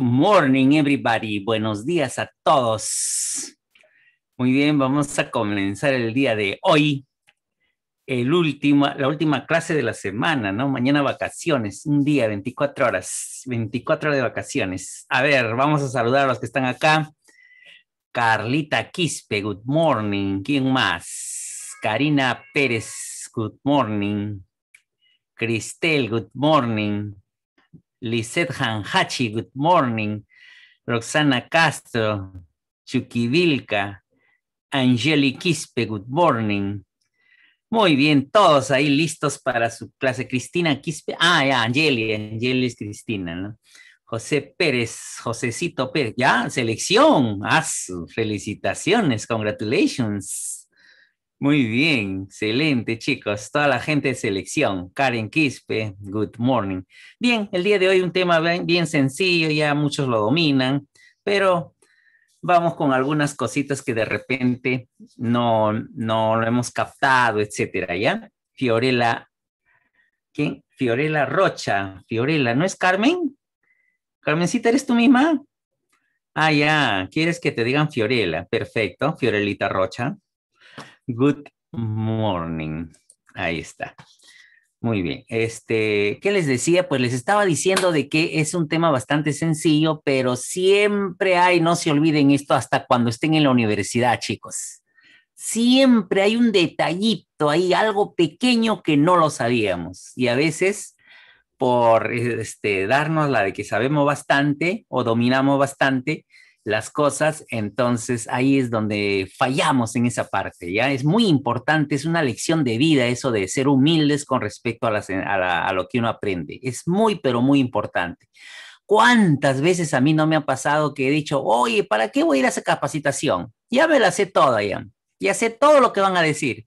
Good morning, everybody. Buenos días a todos. Muy bien, vamos a comenzar el día de hoy. El última, la última clase de la semana, ¿no? Mañana vacaciones, un día, 24 horas, 24 horas de vacaciones. A ver, vamos a saludar a los que están acá. Carlita Quispe, good morning. ¿Quién más? Karina Pérez, good morning. Cristel, good morning. Lisette Hanhachi, good morning. Roxana Castro, Vilca, Angeli Quispe, good morning. Muy bien, todos ahí listos para su clase. Cristina Quispe, ah, ya, Angeli, Angeli es Cristina, ¿no? José Pérez, Josecito Pérez, ya, selección, haz ah, felicitaciones, congratulations. Muy bien, excelente chicos, toda la gente de selección, Karen Quispe, good morning. Bien, el día de hoy un tema bien, sencillo, ya muchos lo dominan, pero vamos con algunas cositas que de repente no, no lo hemos captado, etcétera, ¿ya? Fiorella, ¿quién? Fiorella Rocha, Fiorella, ¿no es Carmen? Carmencita, ¿eres tú misma? Ah, ya, ¿quieres que te digan Fiorella? Perfecto, Fiorelita Rocha. Good morning. Ahí está. Muy bien. Este, ¿qué les decía? Pues les estaba diciendo de que es un tema bastante sencillo, pero siempre hay, no se olviden esto hasta cuando estén en la universidad, chicos. Siempre hay un detallito ahí, algo pequeño que no lo sabíamos. Y a veces, por este, darnos la de que sabemos bastante o dominamos bastante, las cosas, entonces ahí es donde fallamos en esa parte, ¿ya? Es muy importante, es una lección de vida eso de ser humildes con respecto a, lo que uno aprende. Es muy, pero muy importante. ¿Cuántas veces a mí no me ha pasado que he dicho, oye, ¿para qué voy a ir a esa capacitación? Ya me la sé toda, ya. Ya sé todo lo que van a decir.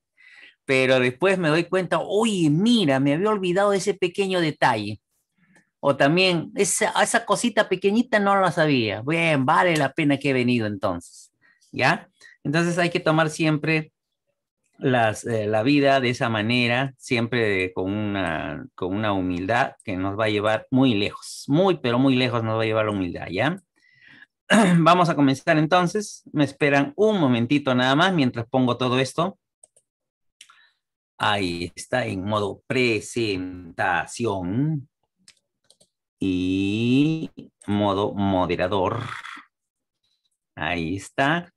Pero después me doy cuenta, oye, mira, me había olvidado ese pequeño detalle. O también, esa, esa cosita pequeñita no la sabía. Bueno, vale la pena que he venido entonces. ¿Ya? Entonces hay que tomar siempre eh, la vida de esa manera, siempre con, una, con una humildad que nos va a llevar muy lejos, muy, pero muy lejos nos va a llevar la humildad, ¿ya? Vamos a comenzar entonces. Me esperan un momentito nada más mientras pongo todo esto. Ahí está en modo presentación y modo moderador. Ahí está.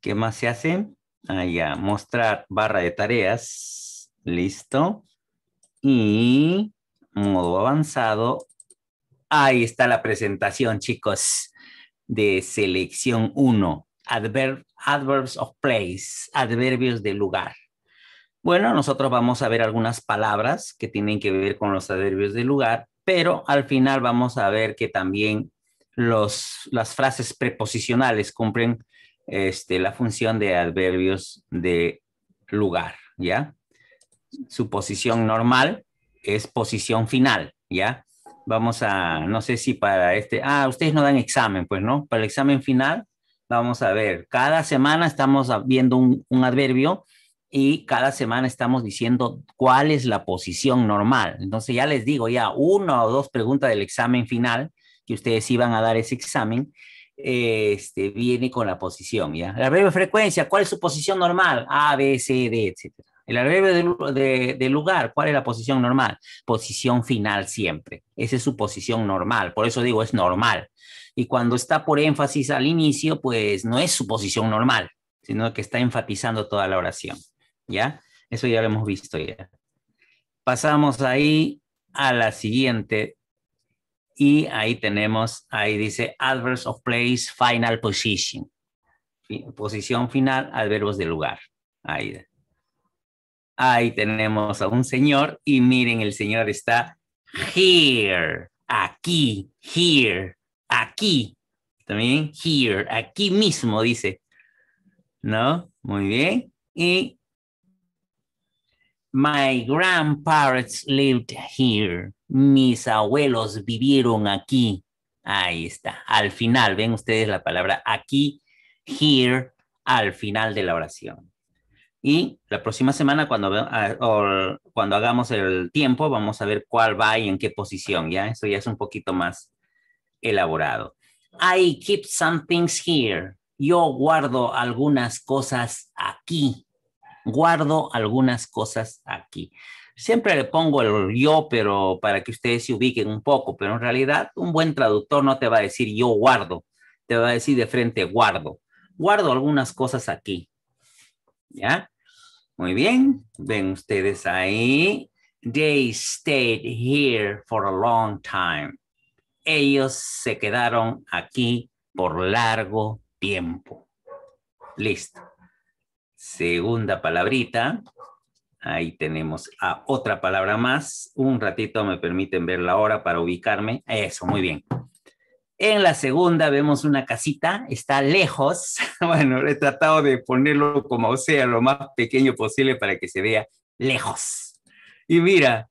¿Qué más se hace? Allá, mostrar barra de tareas. Listo. Y modo avanzado. Ahí está la presentación, chicos, de selección 1. adverbs of place, adverbios de lugar. Bueno, nosotros vamos a ver algunas palabras que tienen que ver con los adverbios de lugar pero al final vamos a ver que también las frases preposicionales cumplen este, la función de adverbios de lugar, ¿ya? Su posición normal es posición final, ¿ya? Vamos a, no sé si para este, ah, ustedes no dan examen, pues, ¿no? Para el examen final, vamos a ver, cada semana estamos viendo un, un adverbio y cada semana estamos diciendo cuál es la posición normal. Entonces ya les digo ya una o dos preguntas del examen final que ustedes iban a dar ese examen, eh, este, viene con la posición, ¿ya? El breve frecuencia, ¿cuál es su posición normal? A, B, C, D, etc. El arrebe de, lugar, ¿cuál es la posición normal? Posición final siempre. Esa es su posición normal, por eso digo, es normal. Y cuando está por énfasis al inicio, pues no es su posición normal, sino que está enfatizando toda la oración. ¿ya? Eso ya lo hemos visto ya. Pasamos ahí a la siguiente y ahí tenemos, ahí dice adverbs of place, final position. Posición final, adverbos de lugar. Ahí. tenemos a un señor y miren, el señor está here, aquí, here, aquí. También here, aquí mismo dice. ¿No? Muy bien. Y My grandparents lived here. Mis abuelos vivieron aquí. Ahí está. Al final, ven ustedes la palabra aquí, here, al final de la oración. Y la próxima semana, cuando, ah, cuando hagamos el tiempo, vamos a ver cuál va y en qué posición, ¿ya? Eso ya es un poquito más elaborado. I keep some things here. Yo guardo algunas cosas aquí guardo algunas cosas aquí. Siempre le pongo el yo, pero para que ustedes se ubiquen un poco, pero en realidad un buen traductor no te va a decir yo guardo, te va a decir de frente guardo. Guardo algunas cosas aquí. ¿Ya? Muy bien, ven ustedes ahí. They stayed here for a long time. Ellos se quedaron aquí por largo tiempo. Listo. Segunda palabrita. Ahí tenemos a otra palabra más. Un ratito me permiten ver la hora para ubicarme. Eso, muy bien. En la segunda vemos una casita, está lejos. Bueno, he tratado de ponerlo como sea, lo más pequeño posible para que se vea lejos. Y mira,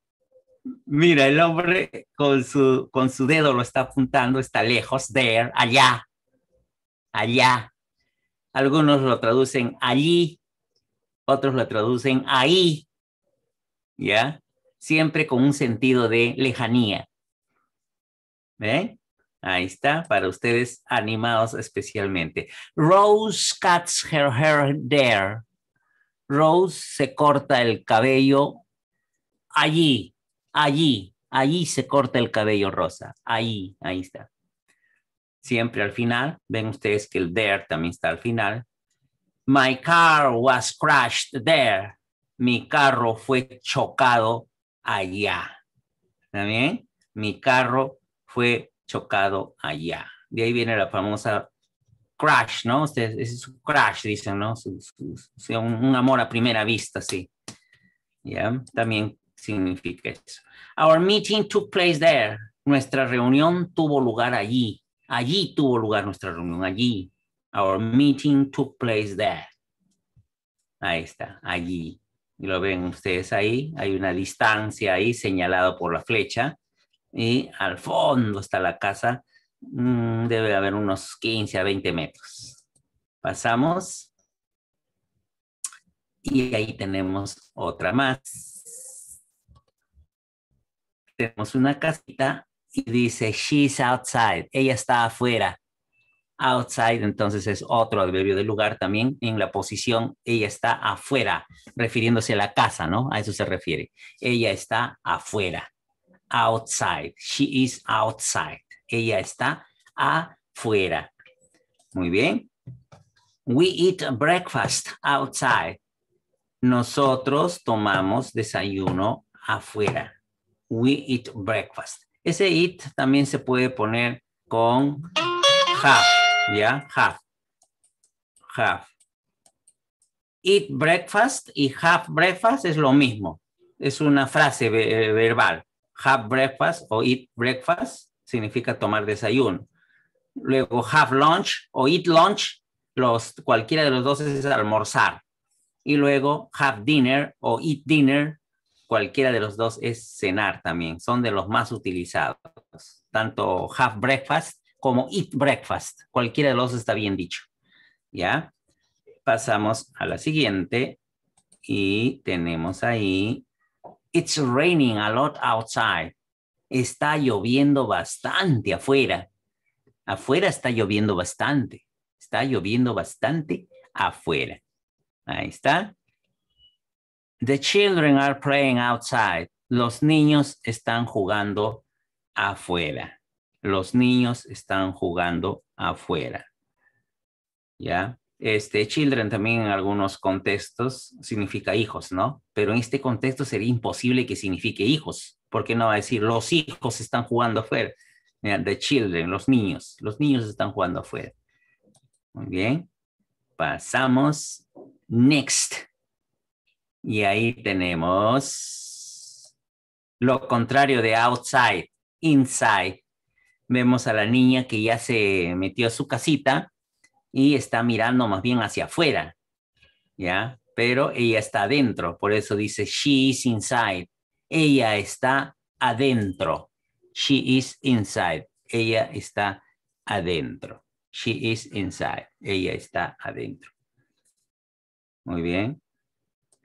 mira, el hombre con su, con su dedo lo está apuntando, está lejos, there, allá, allá. Algunos lo traducen allí, otros la traducen ahí, ¿ya? Siempre con un sentido de lejanía. ¿Ven? Ahí está, para ustedes animados especialmente. Rose cuts her hair there. Rose se corta el cabello allí, allí, allí se corta el cabello rosa. Ahí, ahí está. Siempre al final, ven ustedes que el there también está al final, My car was crashed there. Mi carro fue chocado allá. ¿Está Mi carro fue chocado allá. De ahí viene la famosa crash, ¿no? es un crash, dicen, ¿no? un, amor a primera vista, sí. También significa eso. Our meeting took place there. Nuestra reunión tuvo lugar allí. Allí tuvo lugar nuestra reunión, allí. Our meeting took place there. Ahí está, allí. Y lo ven ustedes ahí. Hay una distancia ahí señalada por la flecha. Y al fondo está la casa. Mm, debe haber unos 15 a 20 metros. Pasamos. Y ahí tenemos otra más. Tenemos una casita y dice, she's outside. Ella está afuera. Outside, entonces es otro adverbio de lugar también. En la posición, ella está afuera, refiriéndose a la casa, ¿no? A eso se refiere. Ella está afuera. Outside. She is outside. Ella está afuera. Muy bien. We eat breakfast outside. Nosotros tomamos desayuno afuera. We eat breakfast. Ese it también se puede poner con have ¿Ya? Have. Have. Eat breakfast y have breakfast es lo mismo. Es una frase verbal. Have breakfast o eat breakfast significa tomar desayuno. Luego have lunch o eat lunch, cualquiera de los dos es almorzar. Y luego have dinner o eat dinner, cualquiera de los dos es cenar también. Son de los más utilizados. Tanto have breakfast como eat breakfast. Cualquiera de los está bien dicho. ¿Ya? Pasamos a la siguiente y tenemos ahí It's raining a lot outside. Está lloviendo bastante afuera. Afuera está lloviendo bastante. Está lloviendo bastante afuera. Ahí está. The children are playing outside. Los niños están jugando afuera. Los niños están jugando afuera. ¿Ya? Este, children también en algunos contextos significa hijos, ¿no? Pero en este contexto sería imposible que signifique hijos, porque no va a decir los hijos están jugando afuera. The children, los niños, los niños están jugando afuera. Muy bien. Pasamos. Next. Y ahí tenemos lo contrario de outside, inside. Vemos a la niña que ya se metió a su casita y está mirando más bien hacia afuera, ¿ya? Pero ella está adentro, por eso dice she is inside. Ella está adentro. She is inside. Ella está adentro. She is inside. Ella está adentro. Muy bien.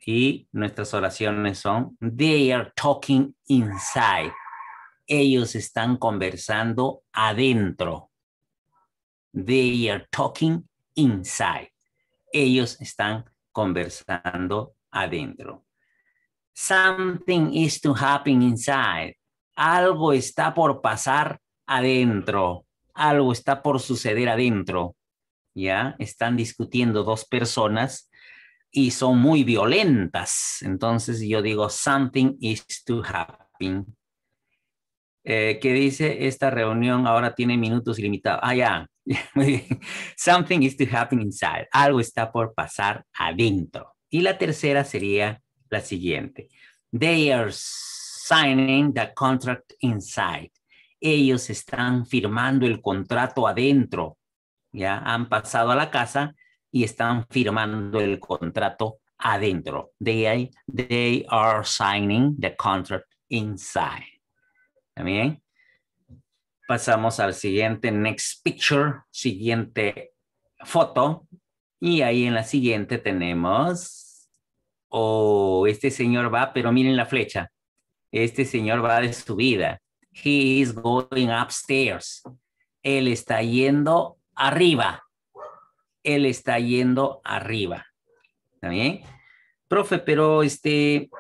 Y nuestras oraciones son, they are talking inside ellos están conversando adentro. They are talking inside. Ellos están conversando adentro. Something is to happen inside. Algo está por pasar adentro. Algo está por suceder adentro. ¿Ya? Están discutiendo dos personas y son muy violentas. Entonces yo digo, something is to happen eh, que dice, esta reunión ahora tiene minutos ilimitados. Ah, ya, Something is to happen inside. Algo está por pasar adentro. Y la tercera sería la siguiente. They are signing the contract inside. Ellos están firmando el contrato adentro. Ya han pasado a la casa y están firmando el contrato adentro. They, they are signing the contract inside. También Pasamos al siguiente, next picture, siguiente foto. Y ahí en la siguiente tenemos, oh, este señor va, pero miren la flecha. Este señor va de vida. He is going upstairs. Él está yendo arriba. Él está yendo arriba. ¿Está Profe, pero este,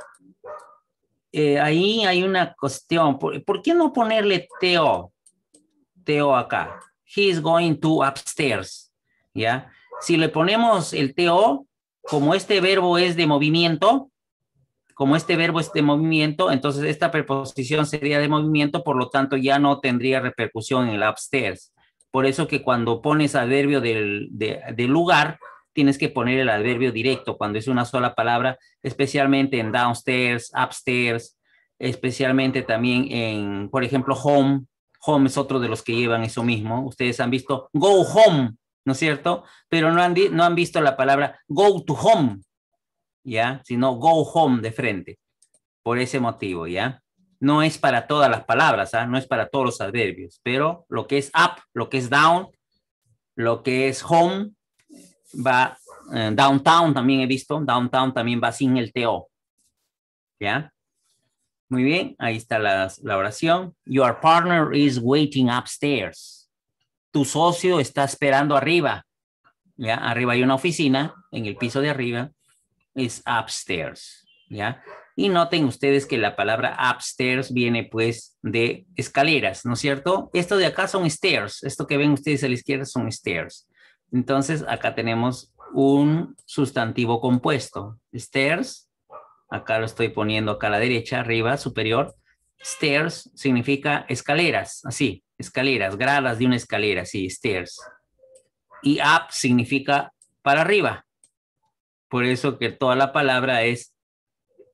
eh, ahí hay una cuestión. ¿Por, qué no ponerle Teo? Teo acá. He's going to upstairs. ¿Ya? Si le ponemos el Teo, como este verbo es de movimiento, como este verbo es de movimiento, entonces esta preposición sería de movimiento, por lo tanto ya no tendría repercusión en el upstairs. Por eso que cuando pones adverbio del, del lugar, tienes que poner el adverbio directo cuando es una sola palabra, especialmente en downstairs, upstairs, especialmente también en, por ejemplo, home. Home es otro de los que llevan eso mismo. Ustedes han visto go home, ¿no es cierto? Pero no han, no han visto la palabra go to home, ¿ya? Sino go home de frente, por ese motivo, ¿ya? No es para todas las palabras, ¿ah? no es para todos los adverbios, pero lo que es up, lo que es down, lo que es home, va, eh, Downtown también he visto, Downtown también va sin el TO. ¿Ya? Muy bien, ahí está la, la oración. Your partner is waiting upstairs. Tu socio está esperando arriba. ¿Ya? Arriba hay una oficina, en el piso de arriba. Es upstairs. ¿Ya? Y noten ustedes que la palabra upstairs viene pues de escaleras, ¿no es cierto? Esto de acá son stairs, esto que ven ustedes a la izquierda son stairs. Entonces, acá tenemos un sustantivo compuesto. Stairs, acá lo estoy poniendo acá a la derecha, arriba, superior. Stairs significa escaleras, así, escaleras, gradas de una escalera, así, stairs. Y up significa para arriba. Por eso que toda la palabra es,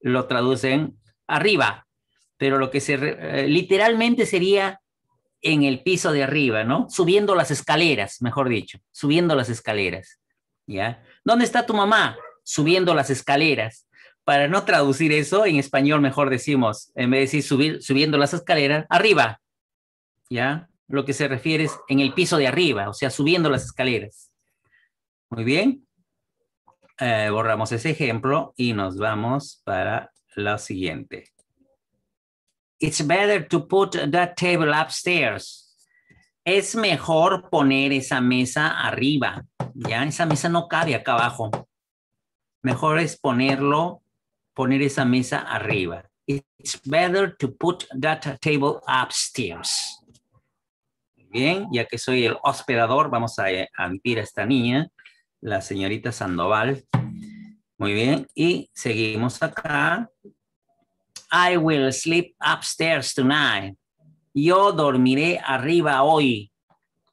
lo traducen arriba. Pero lo que se, eh, literalmente sería en el piso de arriba, ¿no? Subiendo las escaleras, mejor dicho, subiendo las escaleras, ¿ya? ¿Dónde está tu mamá? Subiendo las escaleras. Para no traducir eso, en español mejor decimos, en vez de decir subir, subiendo las escaleras, arriba, ¿ya? Lo que se refiere es en el piso de arriba, o sea, subiendo las escaleras. Muy bien. Eh, borramos ese ejemplo y nos vamos para la siguiente it's better to put that table upstairs. Es mejor poner esa mesa arriba. Ya esa mesa no cabe acá abajo. Mejor es ponerlo, poner esa mesa arriba. It's better to put that table upstairs. Bien, ya que soy el hospedador, vamos eh, a admitir a esta niña, la señorita Sandoval. Muy bien, y seguimos acá. I will sleep upstairs tonight. Yo dormiré arriba hoy.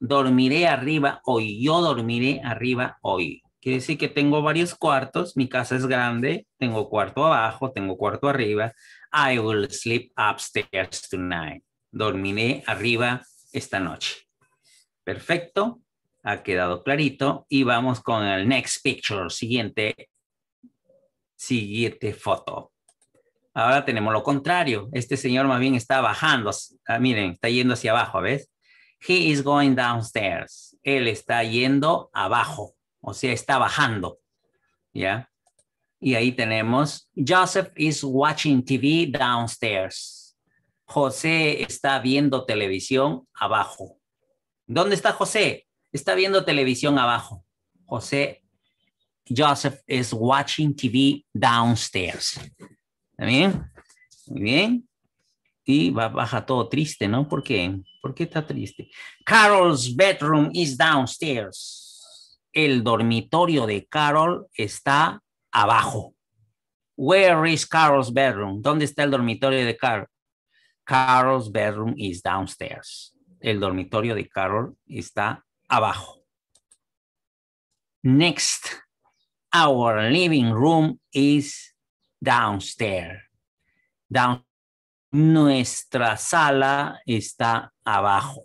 Dormiré arriba hoy. Yo dormiré arriba hoy. Quiere decir que tengo varios cuartos. Mi casa es grande. Tengo cuarto abajo, tengo cuarto arriba. I will sleep upstairs tonight. Dormiré arriba esta noche. Perfecto. Ha quedado clarito. Y vamos con el next picture. Siguiente. Siguiente foto. Ahora tenemos lo contrario. Este señor más bien está bajando. Ah, miren, está yendo hacia abajo, ¿ves? He is going downstairs. Él está yendo abajo, o sea, está bajando. ¿Ya? Y ahí tenemos, Joseph is watching TV downstairs. José está viendo televisión abajo. ¿Dónde está José? Está viendo televisión abajo. José, Joseph is watching TV downstairs. ¿Está bien? Muy bien. Y va, baja todo triste, ¿no? ¿Por qué? ¿Por qué está triste? Carol's bedroom is downstairs. El dormitorio de Carol está abajo. Where is Carol's bedroom? ¿Dónde está el dormitorio de Carol? Carol's bedroom is downstairs. El dormitorio de Carol está abajo. Next, our living room is downstairs. Nuestra sala está abajo.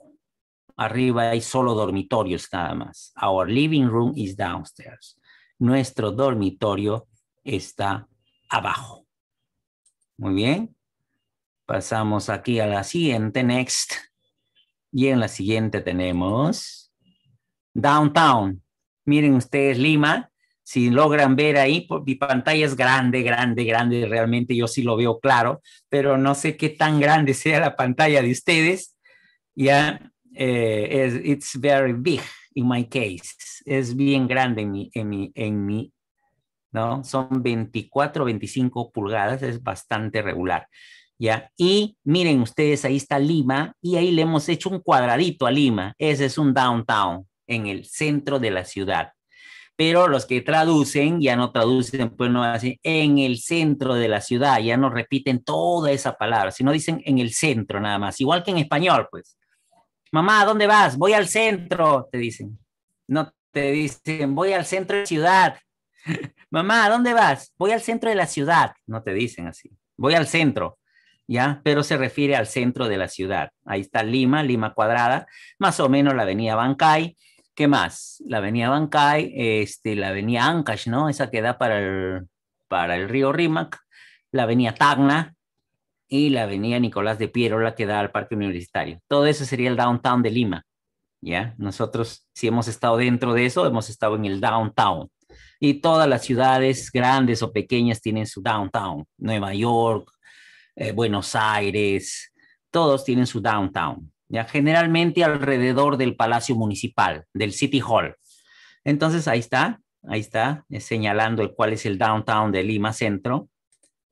Arriba hay solo dormitorios nada más. Our living room is downstairs. Nuestro dormitorio está abajo. Muy bien. Pasamos aquí a la siguiente, next. Y en la siguiente tenemos downtown. Miren ustedes Lima, si logran ver ahí, mi pantalla es grande, grande, grande, realmente yo sí lo veo claro, pero no sé qué tan grande sea la pantalla de ustedes. Ya, eh, it's very big in my case, es bien grande en mi, en mi, en mi, ¿no? Son 24, 25 pulgadas, es bastante regular. ¿Ya? Y miren ustedes, ahí está Lima y ahí le hemos hecho un cuadradito a Lima. Ese es un downtown en el centro de la ciudad pero los que traducen ya no traducen, pues no hacen en el centro de la ciudad, ya no repiten toda esa palabra, sino dicen en el centro nada más, igual que en español, pues. Mamá, ¿dónde vas? Voy al centro, te dicen. No te dicen, voy al centro de la ciudad. Mamá, ¿dónde vas? Voy al centro de la ciudad. No te dicen así. Voy al centro. ¿ya? Pero se refiere al centro de la ciudad. Ahí está Lima, Lima cuadrada, más o menos la avenida Bancay, ¿Qué más? La avenida Bancay, este, la avenida Ancash, ¿no? Esa que da para el, para el río Rímac, la avenida Tacna y la avenida Nicolás de Piero, la que da al parque universitario. Todo eso sería el downtown de Lima, ¿ya? Nosotros, si hemos estado dentro de eso, hemos estado en el downtown. Y todas las ciudades grandes o pequeñas tienen su downtown. Nueva York, eh, Buenos Aires, todos tienen su downtown ya generalmente alrededor del Palacio Municipal, del City Hall. Entonces ahí está, ahí está, señalando el cuál es el downtown de Lima Centro.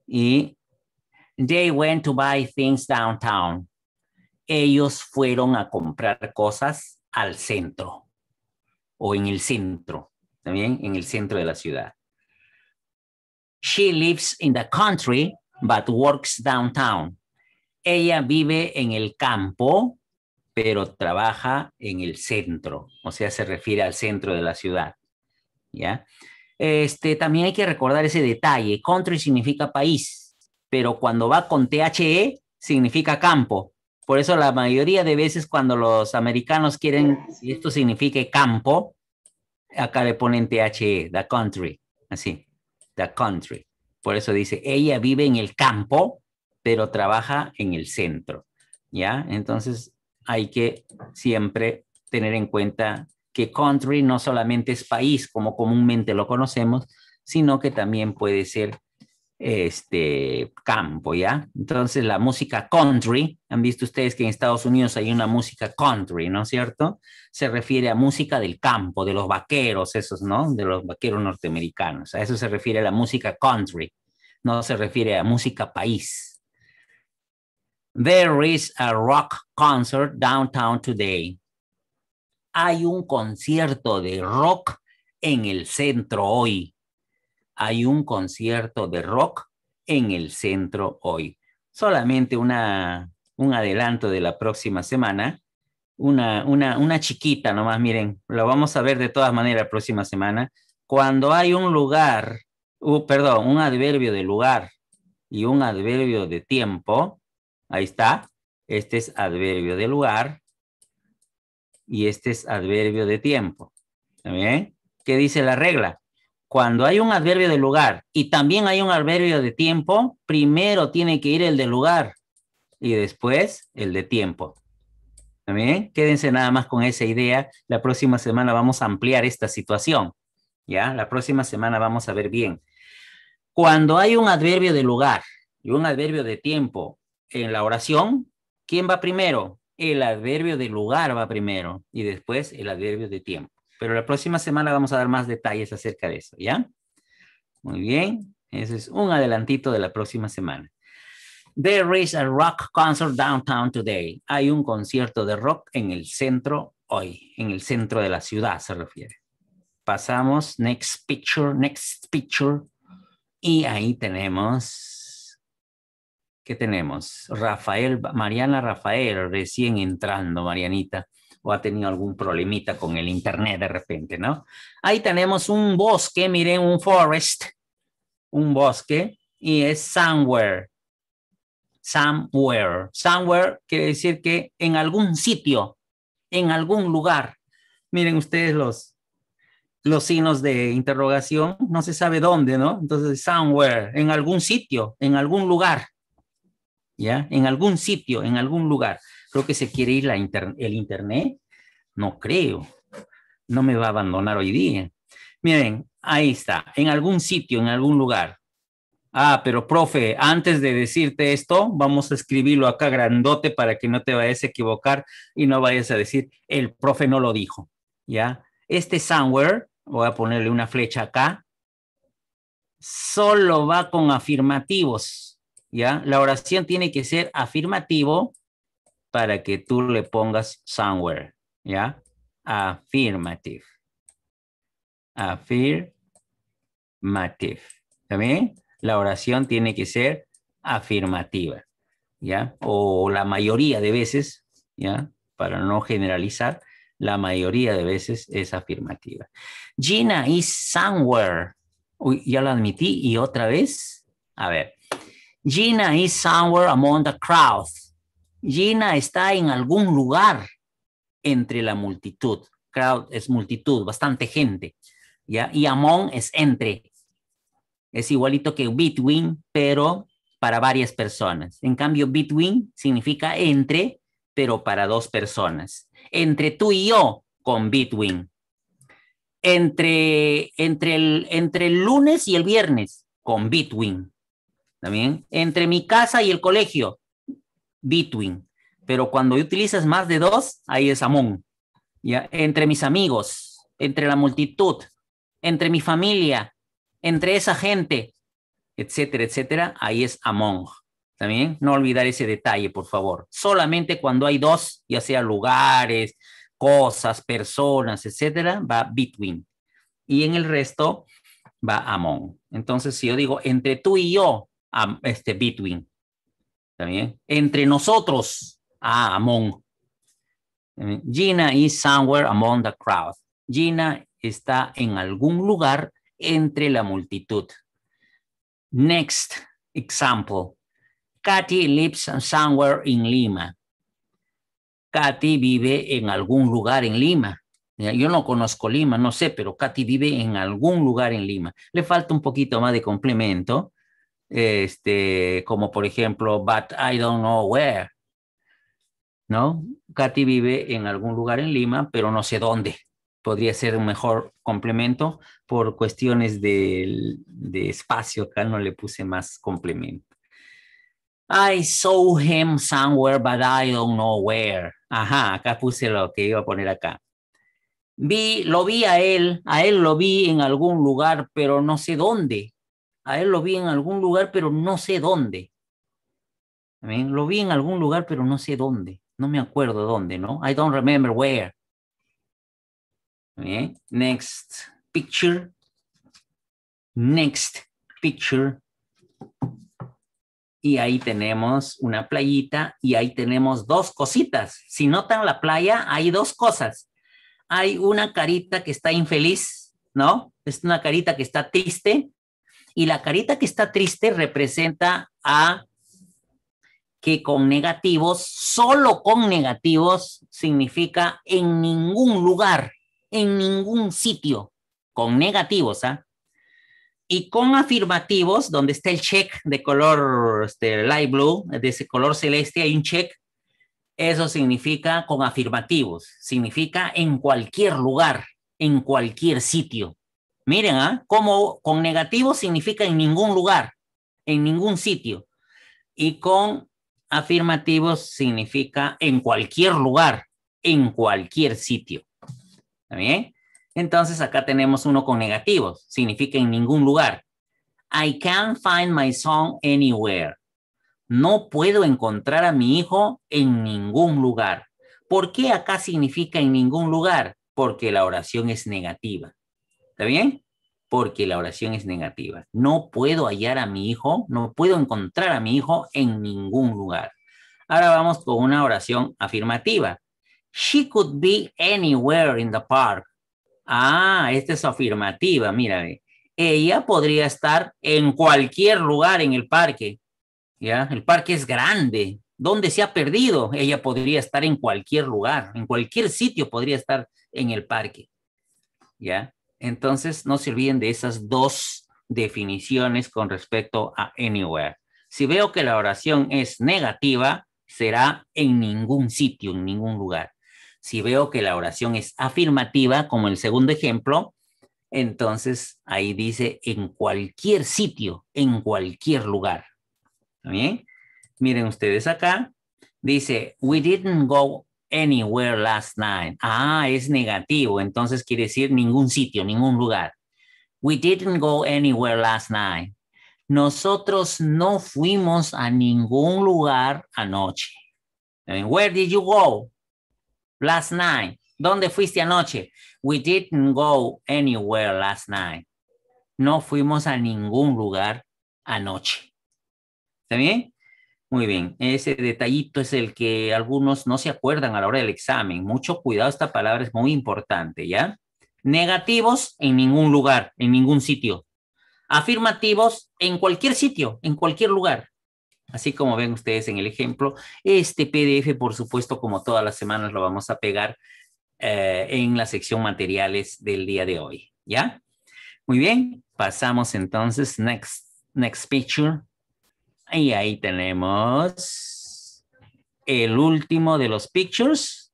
Y they went to buy things downtown. Ellos fueron a comprar cosas al centro o en el centro, también en el centro de la ciudad. She lives in the country, but works downtown. Ella vive en el campo, pero trabaja en el centro, o sea, se refiere al centro de la ciudad, ¿ya? Este, también hay que recordar ese detalle, country significa país, pero cuando va con THE significa campo. Por eso la mayoría de veces cuando los americanos quieren, si esto signifique campo, acá le ponen THE, the country, así, the country. Por eso dice, ella vive en el campo, pero trabaja en el centro, ¿ya? Entonces, hay que siempre tener en cuenta que country no solamente es país como comúnmente lo conocemos, sino que también puede ser este campo, ¿ya? Entonces la música country, han visto ustedes que en Estados Unidos hay una música country, ¿no es cierto? Se refiere a música del campo, de los vaqueros, esos, ¿no? De los vaqueros norteamericanos. A eso se refiere la música country, no se refiere a música país. There is a rock concert downtown today. Hay un concierto de rock en el centro hoy. Hay un concierto de rock en el centro hoy. Solamente una, un adelanto de la próxima semana. Una, una, una chiquita nomás, miren, lo vamos a ver de todas maneras la próxima semana. Cuando hay un lugar, uh, perdón, un adverbio de lugar y un adverbio de tiempo, Ahí está. Este es adverbio de lugar y este es adverbio de tiempo. ¿Qué dice la regla? Cuando hay un adverbio de lugar y también hay un adverbio de tiempo, primero tiene que ir el de lugar y después el de tiempo. ¿También? Quédense nada más con esa idea. La próxima semana vamos a ampliar esta situación. ¿Ya? La próxima semana vamos a ver bien. Cuando hay un adverbio de lugar y un adverbio de tiempo en la oración, ¿quién va primero? El adverbio de lugar va primero y después el adverbio de tiempo. Pero la próxima semana vamos a dar más detalles acerca de eso, ¿ya? Muy bien, ese es un adelantito de la próxima semana. There is a rock concert downtown today. Hay un concierto de rock en el centro hoy, en el centro de la ciudad se refiere. Pasamos, next picture, next picture. Y ahí tenemos tenemos? Rafael, Mariana Rafael, recién entrando, Marianita, o ha tenido algún problemita con el internet de repente, ¿no? Ahí tenemos un bosque, miren, un forest, un bosque, y es somewhere. Somewhere. Somewhere quiere decir que en algún sitio, en algún lugar. Miren ustedes los, los signos de interrogación, no se sabe dónde, ¿no? Entonces, somewhere, en algún sitio, en algún lugar. ¿ya? En algún sitio, en algún lugar. Creo que se quiere ir la el Internet. No creo. No me va a abandonar hoy día. Miren, ahí está, en algún sitio, en algún lugar. Ah, pero profe, antes de decirte esto, vamos a escribirlo acá grandote para que no te vayas a equivocar y no vayas a decir, el profe no lo dijo, ¿ya? Este somewhere, voy a ponerle una flecha acá, solo va con afirmativos. La oración tiene que ser afirmativo para que tú le pongas somewhere, ¿ya? Affirmative. Affirmative. ¿También? La oración tiene que ser afirmativa, ¿ya? O la mayoría de veces, ¿ya? Para no generalizar, la mayoría de veces es afirmativa. Gina is somewhere. ya lo admití y otra vez. A ver. Gina is somewhere among the crowd. Gina está en algún lugar entre la multitud. Crowd es multitud, bastante gente. Y among es entre. Es igualito que between, pero para varias personas. En cambio, between significa entre, pero para dos personas. Entre tú y yo, con between. Entre, entre, el, entre el lunes y el viernes, con between. ¿También? Entre mi casa y el colegio, between. Pero cuando utilizas más de dos, ahí es among. ¿Ya? Entre mis amigos, entre la multitud, entre mi familia, entre esa gente, etcétera, etcétera, ahí es among. También no olvidar ese detalle, por favor. Solamente cuando hay dos, ya sea lugares, cosas, personas, etcétera, va between. Y en el resto va among. Entonces, si yo digo entre tú y yo, este, between. también Entre nosotros, a among. Gina is somewhere among the crowd. Gina está en algún lugar entre la multitud. Next example. Katy lives somewhere in Lima. Katy vive en algún lugar en Lima. Yo no conozco Lima, no sé, pero Katy vive en algún lugar en Lima. Le falta un poquito más de complemento este, como por ejemplo, But I Don't Know Where. ¿No? Katy vive en algún lugar en Lima, pero no sé dónde. Podría ser un mejor complemento por cuestiones de, de espacio. Acá no le puse más complemento. I saw him somewhere, but I don't know where. Ajá, acá puse lo que iba a poner acá. Vi, lo vi a él, a él lo vi en algún lugar, pero no sé dónde a él lo vi en algún lugar, pero no sé dónde. Lo vi en algún lugar, pero no sé dónde. No me acuerdo dónde, ¿no? I don't remember where. Next picture. Next picture. Y ahí tenemos una playita y ahí tenemos dos cositas. Si notan la playa, hay dos cosas. Hay una carita que está infeliz, ¿no? Es una carita que está triste y la carita que está triste representa a que con negativos, solo con negativos, significa en ningún lugar, en ningún sitio, con negativos, ¿ah? Y con afirmativos, donde está el check de color este, light blue, de ese color celeste, hay un check. Eso significa con afirmativos, significa en cualquier lugar, en cualquier sitio. Miren, ¿ah? Como con negativo significa en ningún lugar, en ningún sitio. Y con afirmativo significa en cualquier lugar, en cualquier sitio. ¿Está bien? Entonces acá tenemos uno con negativos, significa en ningún lugar. I can't find my son anywhere. No puedo encontrar a mi hijo en ningún lugar. ¿Por qué acá significa en ningún lugar? Porque la oración es negativa. ¿Está bien? Porque la oración es negativa. No puedo hallar a mi hijo, no puedo encontrar a mi hijo en ningún lugar. Ahora vamos con una oración afirmativa. She could be anywhere in the park. Ah, esta es afirmativa, mira. Ella podría estar en cualquier lugar en el parque. ¿Ya? El parque es grande. ¿Dónde se ha perdido? Ella podría estar en cualquier lugar, en cualquier sitio podría estar en el parque. ¿Ya? Entonces, no se olviden de esas dos definiciones con respecto a anywhere. Si veo que la oración es negativa, será en ningún sitio, en ningún lugar. Si veo que la oración es afirmativa, como el segundo ejemplo, entonces ahí dice en cualquier sitio, en cualquier lugar. Miren ustedes acá, dice, we didn't go anywhere last night. Ah, es negativo, entonces quiere decir ningún sitio, ningún lugar. We didn't go anywhere last night. Nosotros no fuimos a ningún lugar anoche. where did you go? Last night. ¿Dónde fuiste anoche? We didn't go anywhere last night. No fuimos a ningún lugar anoche. ¿Está bien? Muy bien, ese detallito es el que algunos no se acuerdan a la hora del examen. Mucho cuidado, esta palabra es muy importante, ¿ya? Negativos en ningún lugar, en ningún sitio. Afirmativos en cualquier sitio, en cualquier lugar. Así como ven ustedes en el ejemplo, este PDF, por supuesto, como todas las semanas, lo vamos a pegar eh, en la sección materiales del día de hoy, ¿ya? Muy bien, pasamos entonces, next, next picture. Y ahí tenemos el último de los pictures.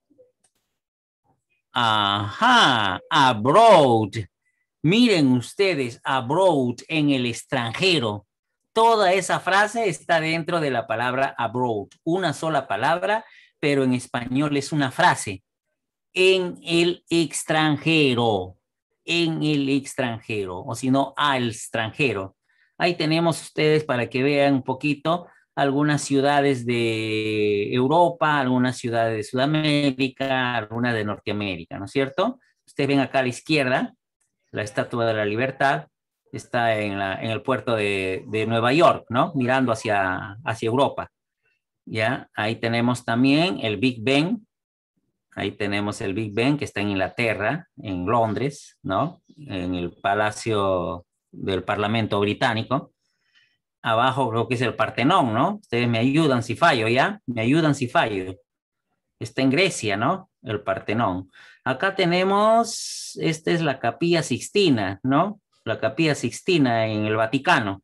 Ajá, abroad. Miren ustedes, abroad en el extranjero. Toda esa frase está dentro de la palabra abroad. Una sola palabra, pero en español es una frase. En el extranjero. En el extranjero. O si no, al extranjero. Ahí tenemos ustedes para que vean un poquito algunas ciudades de Europa, algunas ciudades de Sudamérica, algunas de Norteamérica, ¿no es cierto? Ustedes ven acá a la izquierda la Estatua de la Libertad, está en, el puerto de, Nueva York, ¿no? Mirando hacia, hacia Europa. ¿Ya? Ahí tenemos también el Big Ben. Ahí tenemos el Big Ben que está en Inglaterra, en Londres, ¿no? En el Palacio del Parlamento británico. Abajo creo que es el Partenón, ¿no? Ustedes me ayudan si fallo, ¿ya? Me ayudan si fallo. Está en Grecia, ¿no? El Partenón. Acá tenemos, esta es la Capilla Sixtina, ¿no? La Capilla Sixtina en el Vaticano.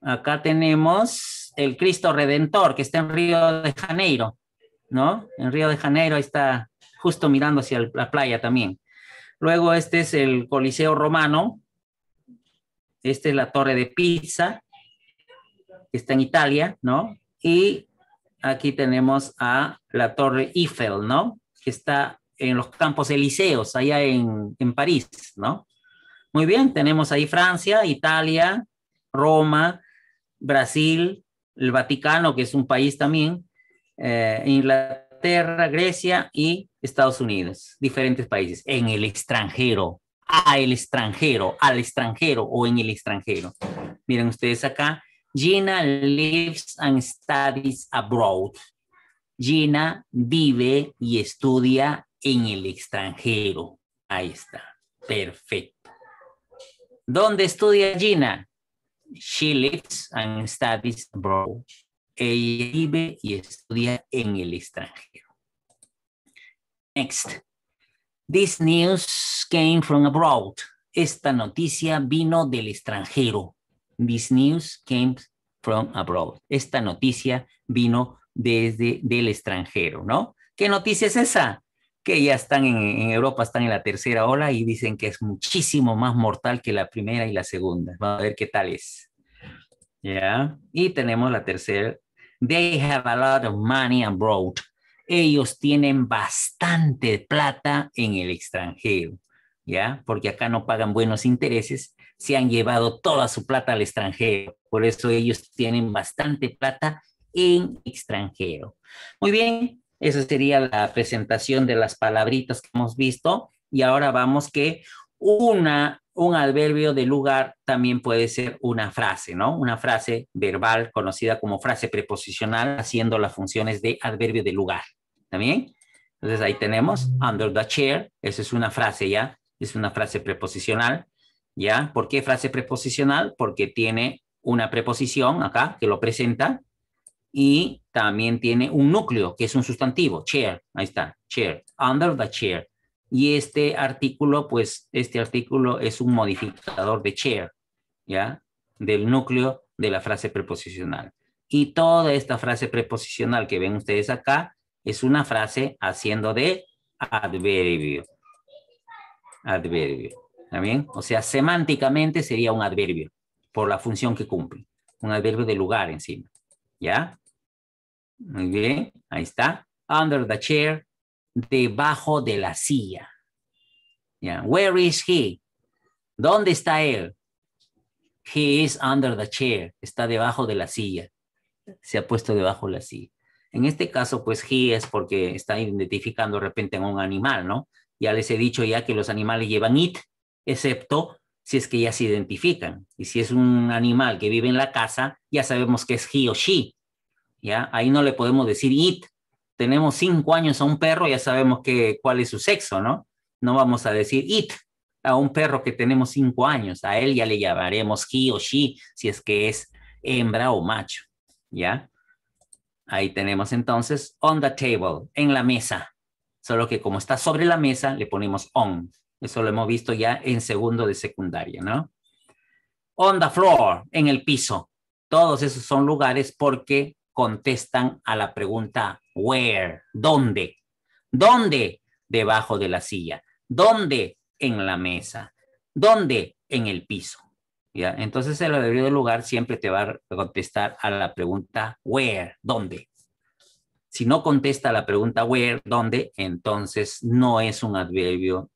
Acá tenemos el Cristo Redentor que está en Río de Janeiro, ¿no? En Río de Janeiro está justo mirando hacia la playa también. Luego este es el Coliseo Romano, esta es la torre de Pisa, que está en Italia, ¿no? Y aquí tenemos a la torre Eiffel, ¿no? Que está en los campos elíseos, allá en, París, ¿no? Muy bien, tenemos ahí Francia, Italia, Roma, Brasil, el Vaticano, que es un país también, eh, Inglaterra, Grecia y Estados Unidos, diferentes países, en el extranjero, a el extranjero, al extranjero o en el extranjero. Miren ustedes acá, Gina lives and studies abroad. Gina vive y estudia en el extranjero. Ahí está. Perfecto. ¿Dónde estudia Gina? She lives and studies abroad. Ella vive y estudia en el extranjero. Next. This news came from abroad. Esta noticia vino del extranjero. This news came from abroad. Esta noticia vino desde del extranjero, ¿no? ¿Qué noticia es esa? Que ya están en, Europa, están en la tercera ola y dicen que es muchísimo más mortal que la primera y la segunda. Vamos a ver qué tal es. ¿Ya? Y tenemos la tercera. They have a lot of money abroad ellos tienen bastante plata en el extranjero, ¿ya? Porque acá no pagan buenos intereses, se han llevado toda su plata al extranjero, por eso ellos tienen bastante plata en extranjero. Muy bien, esa sería la presentación de las palabritas que hemos visto y ahora vamos que una un adverbio de lugar también puede ser una frase, ¿no? Una frase verbal conocida como frase preposicional haciendo las funciones de adverbio de lugar. ¿También? Entonces ahí tenemos under the chair, esa es una frase ya, es una frase preposicional, ¿ya? ¿Por qué frase preposicional? Porque tiene una preposición acá que lo presenta y también tiene un núcleo que es un sustantivo, chair, ahí está, chair, under the chair. Y este artículo, pues este artículo es un modificador de chair, ¿ya? Del núcleo de la frase preposicional. Y toda esta frase preposicional que ven ustedes acá es una frase haciendo de adverbio. Adverbio. ¿Está bien? O sea, semánticamente sería un adverbio por la función que cumple. Un adverbio de lugar encima. ¿Ya? Muy bien. Ahí está. Under the chair, debajo de la silla. Yeah. Where is he? ¿Dónde está él? He is under the chair. Está debajo de la silla. Se ha puesto debajo de la silla. En este caso, pues he es porque está identificando de repente a un animal, ¿no? Ya les he dicho ya que los animales llevan it, excepto si es que ya se identifican. Y si es un animal que vive en la casa, ya sabemos que es he o she. ¿Ya? Ahí no le podemos decir it, tenemos cinco años a un perro, ya sabemos cuál es su sexo, ¿no? No vamos a decir it a un perro que tenemos cinco años, a él ya le llamaremos he o she, si es que es hembra o macho, ¿ya? Ahí tenemos entonces on the table, en la mesa, solo que como está sobre la mesa, le ponemos on. Eso lo hemos visto ya en segundo de secundaria, ¿no? On the floor, en el piso. Todos esos son lugares porque contestan a la pregunta where, dónde, dónde debajo de la silla, dónde en la mesa, dónde en el piso. ¿Ya? Entonces el adverbio de lugar siempre te va a contestar a la pregunta where, dónde. Si no contesta la pregunta where, dónde, entonces no es un adverbio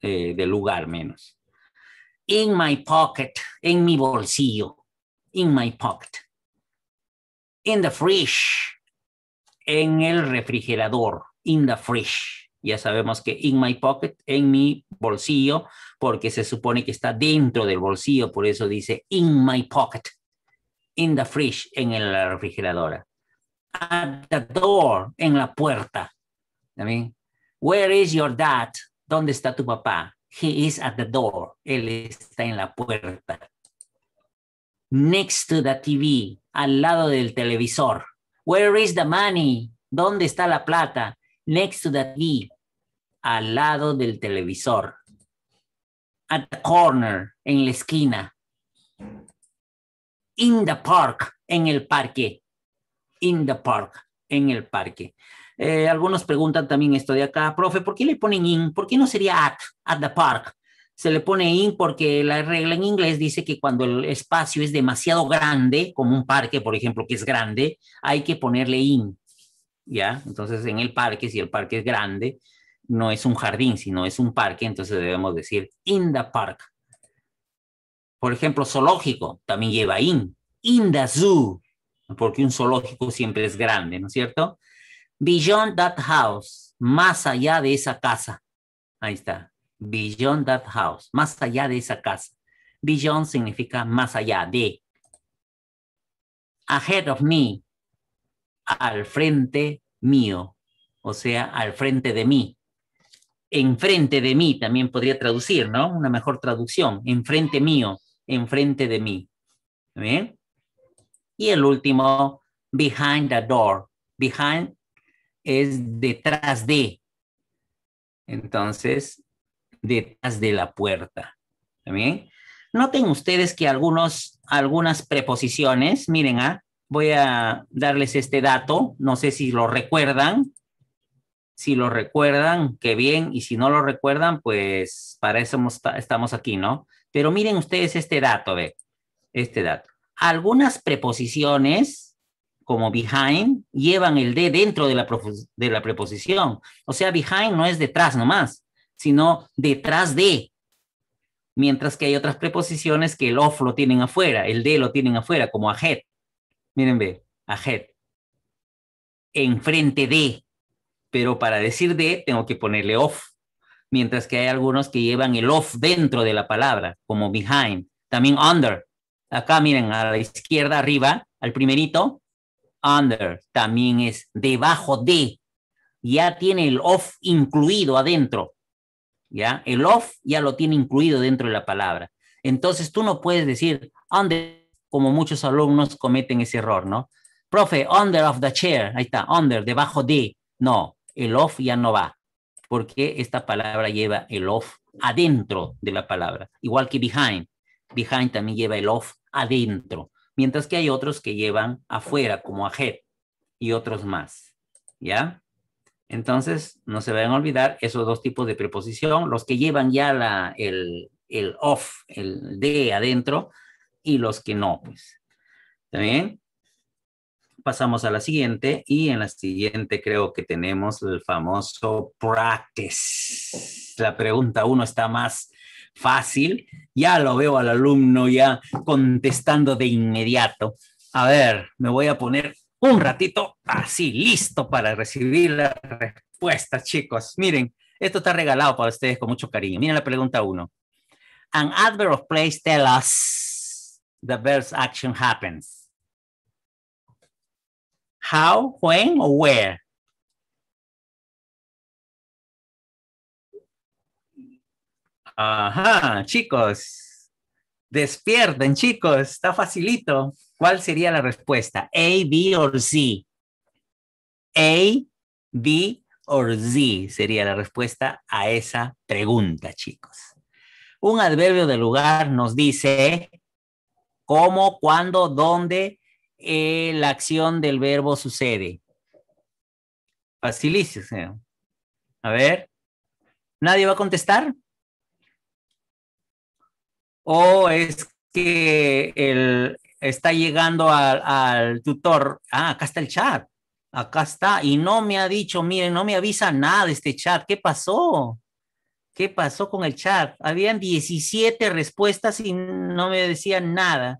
eh, de lugar menos. In my pocket, en mi bolsillo, in my pocket in the fridge, en el refrigerador, in the fridge. Ya sabemos que in my pocket, en mi bolsillo, porque se supone que está dentro del bolsillo, por eso dice in my pocket, in the fridge, en la refrigeradora. At the door, en la puerta. ¿También? Where is your dad? ¿Dónde está tu papá? He is at the door. Él está en la puerta. Next to the TV, al lado del televisor. Where is the money? ¿Dónde está la plata? Next to the TV, al lado del televisor. At the corner, en la esquina. In the park, en el parque. In the park, en el parque. Eh, algunos preguntan también esto de acá, profe, ¿por qué le ponen in? ¿Por qué no sería at, at the park? se le pone in porque la regla en inglés dice que cuando el espacio es demasiado grande, como un parque, por ejemplo, que es grande, hay que ponerle in, ¿ya? Entonces, en el parque, si el parque es grande, no es un jardín, sino es un parque, entonces debemos decir in the park. Por ejemplo, zoológico también lleva in, in the zoo, porque un zoológico siempre es grande, ¿no es cierto? Beyond that house, más allá de esa casa. Ahí está, beyond that house, más allá de esa casa. Beyond significa más allá de. Ahead of me, al frente mío, o sea, al frente de mí. Enfrente de mí también podría traducir, ¿no? Una mejor traducción, enfrente mío, enfrente de mí. ¿Bien? Y el último, behind the door. Behind es detrás de. Entonces, detrás de la puerta. ¿También? Noten ustedes que algunos, algunas preposiciones, miren, ah, voy a darles este dato, no sé si lo recuerdan, si lo recuerdan, qué bien, y si no lo recuerdan, pues para eso estamos aquí, ¿no? Pero miren ustedes este dato, ve, este dato. Algunas preposiciones, como behind, llevan el de dentro de la, de la preposición. O sea, behind no es detrás nomás, sino detrás de. Mientras que hay otras preposiciones que el off lo tienen afuera, el de lo tienen afuera, como ahead. Miren, ve, ahead. Enfrente de. Pero para decir de, tengo que ponerle off. Mientras que hay algunos que llevan el off dentro de la palabra, como behind. También under. Acá, miren, a la izquierda arriba, al primerito, under. También es debajo de. Ya tiene el off incluido adentro. ¿ya? El off ya lo tiene incluido dentro de la palabra. Entonces tú no puedes decir under, como muchos alumnos cometen ese error, ¿no? Profe, under of the chair, ahí está, under, debajo de. No, el off ya no va, porque esta palabra lleva el off adentro de la palabra, igual que behind. Behind también lleva el off adentro, mientras que hay otros que llevan afuera, como ahead, y otros más. ¿Ya? Entonces, no se vayan a olvidar esos dos tipos de preposición, los que llevan ya el, el off, el de adentro, y los que no, pues. Pasamos a la siguiente, y en la siguiente creo que tenemos el famoso practice. La pregunta uno está más fácil. Ya lo veo al alumno ya contestando de inmediato. A ver, me voy a poner un ratito así, listo para recibir la respuesta, chicos. Miren, esto está regalado para ustedes con mucho cariño. Miren la pregunta uno. An adverb of place tells us the verb's action happens. How, when, or where? Ajá, chicos. Despierten, chicos, está facilito. ¿Cuál sería la respuesta? A, B o Z. A, B o Z sería la respuesta a esa pregunta, chicos. Un adverbio de lugar nos dice cómo, cuándo, dónde eh, la acción del verbo sucede. Facilísimo. A ver. ¿Nadie va a contestar? o es que el, está llegando al, tutor, ah, acá está el chat, acá está, y no me ha dicho, miren, no me avisa nada de este chat, ¿qué pasó? ¿Qué pasó con el chat? Habían 17 respuestas y no me decían nada.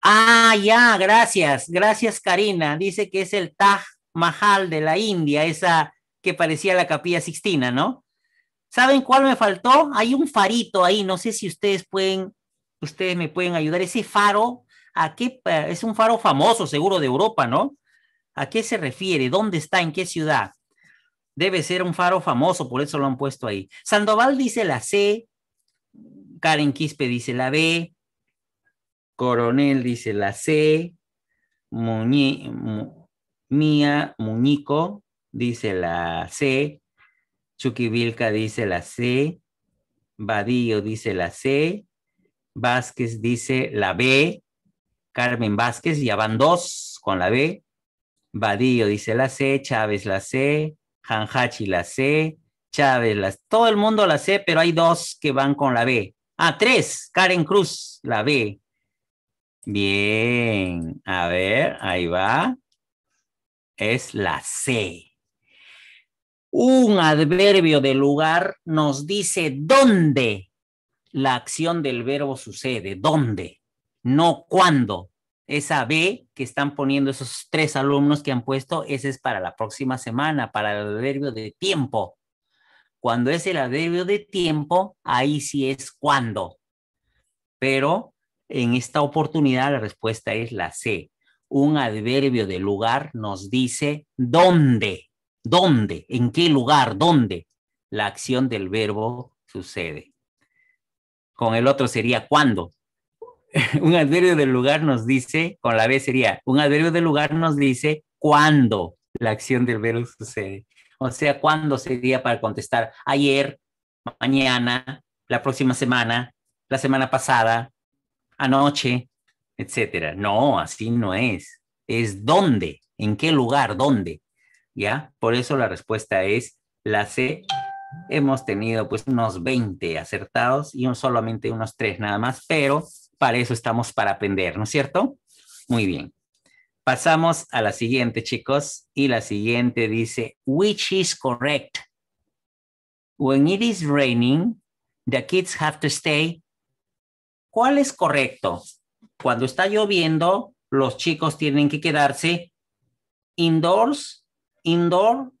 Ah, ya, gracias, gracias Karina. Dice que es el Taj Mahal de la India, esa que parecía la Capilla Sixtina, ¿no? ¿Saben cuál me faltó? Hay un farito ahí, no sé si ustedes pueden, ustedes me pueden ayudar. Ese faro, ¿a qué? Es un faro famoso, seguro, de Europa, ¿no? ¿A qué se refiere? ¿Dónde está? ¿En qué ciudad? Debe ser un faro famoso, por eso lo han puesto ahí. Sandoval dice la C, Karen Quispe dice la B, Coronel dice la C, Mía Muñico dice la C, Vilca dice la C, Vadillo dice la C, Vázquez dice la B, Carmen Vázquez, ya van dos con la B, Vadillo dice la C, Chávez la C, Hanhachi la C, Chávez la C, todo el mundo la C, pero hay dos que van con la B. Ah, tres, Karen Cruz, la B. Bien, a ver, ahí va. Es la C un adverbio de lugar nos dice dónde la acción del verbo sucede, dónde, no cuándo. Esa B que están poniendo esos tres alumnos que han puesto, ese es para la próxima semana, para el adverbio de tiempo. Cuando es el adverbio de tiempo, ahí sí es cuándo. Pero en esta oportunidad la respuesta es la C. Un adverbio de lugar nos dice dónde dónde, en qué lugar, dónde la acción del verbo sucede. Con el otro sería cuándo. un adverbio del lugar nos dice, con la B sería, un adverbio del lugar nos dice cuándo la acción del verbo sucede. O sea, cuándo sería para contestar ayer, mañana, la próxima semana, la semana pasada, anoche, etcétera. No, así no es. Es dónde, en qué lugar, dónde. ¿ya? Por eso la respuesta es la C. Hemos tenido pues unos 20 acertados y un, solamente unos 3 nada más, pero para eso estamos para aprender, ¿no es cierto? Muy bien. Pasamos a la siguiente, chicos, y la siguiente dice, which is correct? When it is raining, the kids have to stay. ¿Cuál es correcto? Cuando está lloviendo, los chicos tienen que quedarse indoors indoor,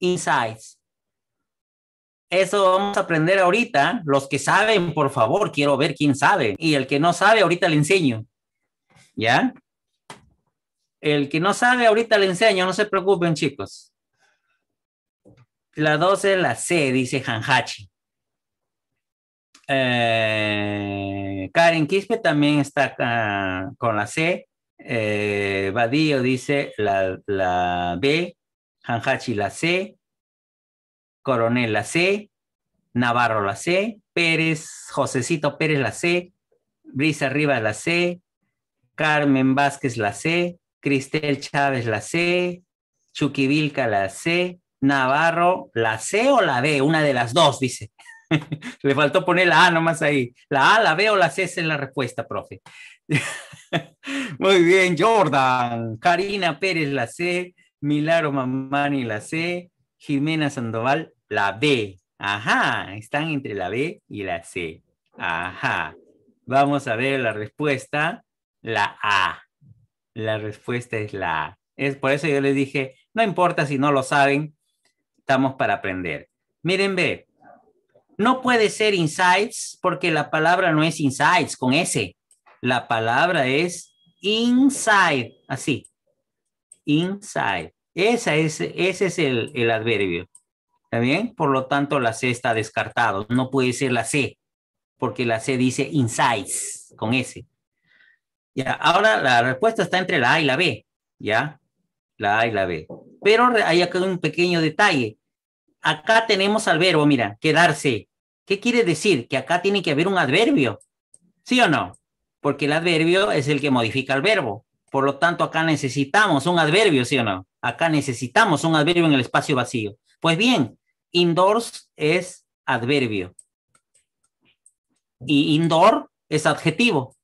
inside. Eso vamos a aprender ahorita. Los que saben, por favor, quiero ver quién sabe. Y el que no sabe, ahorita le enseño. ¿Ya? El que no sabe, ahorita le enseño. No se preocupen, chicos. La 12 la C, dice Hanhachi. Eh, Karen Quispe también está con la C. Eh, dice la, la B. Hanhachi la C, Coronel la C, Navarro la C, Pérez, Josecito Pérez la C, Brisa Rivas la C, Carmen Vázquez la C, Cristel Chávez la C, Vilca, la C, Navarro la C o la B, una de las dos, dice. Le faltó poner la A nomás ahí. La A, la B o la C esa es la respuesta, profe. Muy bien, Jordan, Karina Pérez la C, Milaro Mamani, la C. Jimena Sandoval, la B. Ajá, están entre la B y la C. Ajá. Vamos a ver la respuesta, la A. La respuesta es la A. Es por eso yo les dije, no importa si no lo saben, estamos para aprender. Miren B. No puede ser insights porque la palabra no es insights con S. La palabra es inside, así inside. Esa es, ese es el, adverbio. ¿Está bien? Por lo tanto, la C está descartado. No puede ser la C, porque la C dice inside, con S. Ya, ahora la respuesta está entre la A y la B, ¿ya? La A y la B. Pero hay acá un pequeño detalle. Acá tenemos al verbo, mira, quedarse. ¿Qué quiere decir? Que acá tiene que haber un adverbio, ¿sí o no? Porque el adverbio es el que modifica el verbo. Por lo tanto, acá necesitamos un adverbio, ¿sí o no? Acá necesitamos un adverbio en el espacio vacío. Pues bien, indoors es adverbio. Y indoor es adjetivo.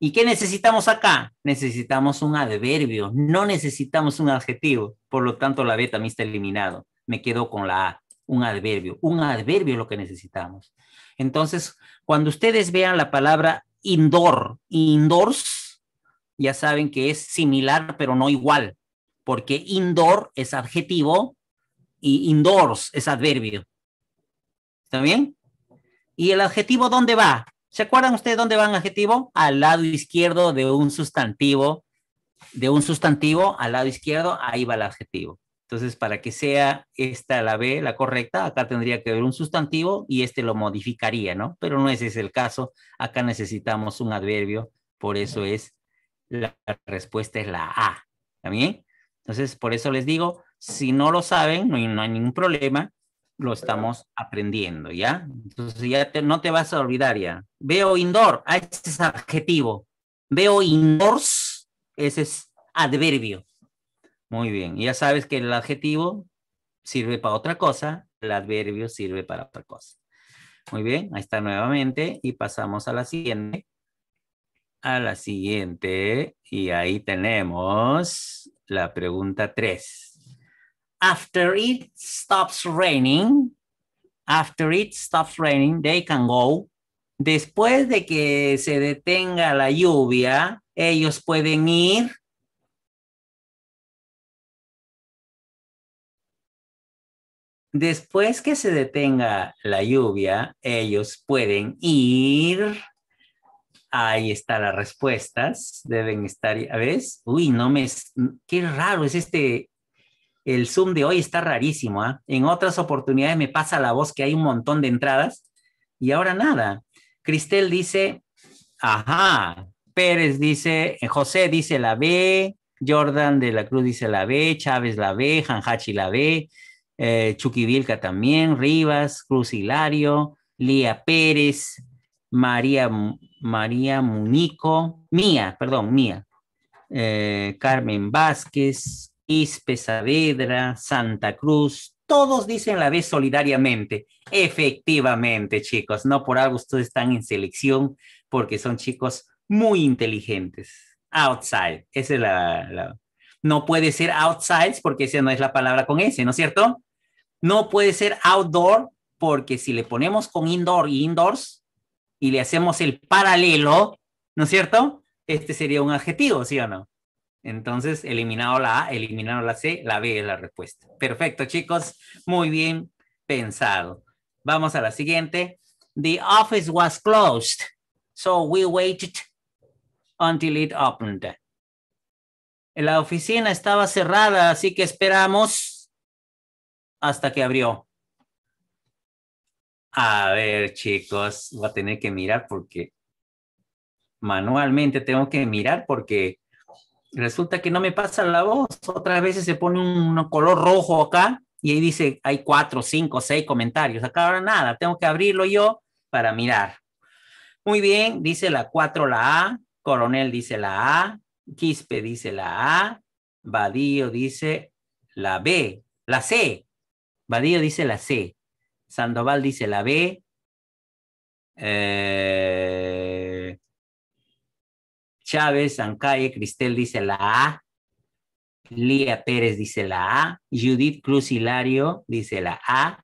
¿Y qué necesitamos acá? Necesitamos un adverbio, no necesitamos un adjetivo. Por lo tanto, la B también está eliminado. Me quedo con la A, un adverbio. Un adverbio es lo que necesitamos. Entonces, cuando ustedes vean la palabra indoor. Indoors, ya saben que es similar, pero no igual, porque indoor es adjetivo y indoors es adverbio. ¿Está bien? ¿Y el adjetivo dónde va? ¿Se acuerdan ustedes dónde va el adjetivo? Al lado izquierdo de un sustantivo. De un sustantivo al lado izquierdo, ahí va el adjetivo. Entonces, para que sea esta la B, la correcta, acá tendría que haber un sustantivo y este lo modificaría, ¿no? Pero no ese es el caso. Acá necesitamos un adverbio, por eso es la respuesta es la A. ¿También? Entonces, por eso les digo, si no lo saben, no hay, ningún problema, lo estamos aprendiendo, ¿ya? Entonces ya no te vas a olvidar ya. Veo indoor, ah, ese es adjetivo. Veo indoors, ese es adverbio. Muy bien. Ya sabes que el adjetivo sirve para otra cosa, el adverbio sirve para otra cosa. Muy bien, ahí está nuevamente y pasamos a la siguiente. A la siguiente y ahí tenemos la pregunta 3. After it stops raining, after it stops raining, they can go. Después de que se detenga la lluvia, ellos pueden ir después que se detenga la lluvia, ellos pueden ir. Ahí están las respuestas. Deben estar, a ver, uy, no me, qué raro es este, el Zoom de hoy está rarísimo. ¿ah? En otras oportunidades me pasa la voz que hay un montón de entradas y ahora nada. Cristel dice, ajá. Pérez dice, José dice la B, Jordan de la Cruz dice la B, Chávez la B, Hanhachi la B, eh, también, Rivas, Cruz Hilario, Lía Pérez, María, María Munico, Mía, perdón, Mía, eh, Carmen Vázquez, Ispe Saavedra, Santa Cruz, todos dicen la vez solidariamente. Efectivamente, chicos, no por algo ustedes están en selección, porque son chicos muy inteligentes. Outside, esa es la, No puede ser outsides, porque esa no es la palabra con S, ¿no es cierto? No puede ser outdoor porque si le ponemos con indoor y indoors y le hacemos el paralelo, ¿no es cierto? Este sería un adjetivo, ¿sí o no? Entonces, eliminado la A, eliminado la C, la B es la respuesta. Perfecto, chicos. Muy bien pensado. Vamos a la siguiente. The office was closed, so we waited until it opened. La oficina estaba cerrada, así que esperamos hasta que abrió. A ver, chicos, voy a tener que mirar porque manualmente tengo que mirar porque resulta que no me pasa la voz. Otras veces se pone un color rojo acá y ahí dice hay cuatro, cinco, seis comentarios. Acá ahora nada, tengo que abrirlo yo para mirar. Muy bien, dice la 4 la A, Coronel dice la A, Quispe dice la A, Badío dice la B, la C. Vadillo dice la C, Sandoval dice la B, eh, Chávez, Ancaye, Cristel dice la A, Lía Pérez dice la A, Judith Cruz Hilario dice la A,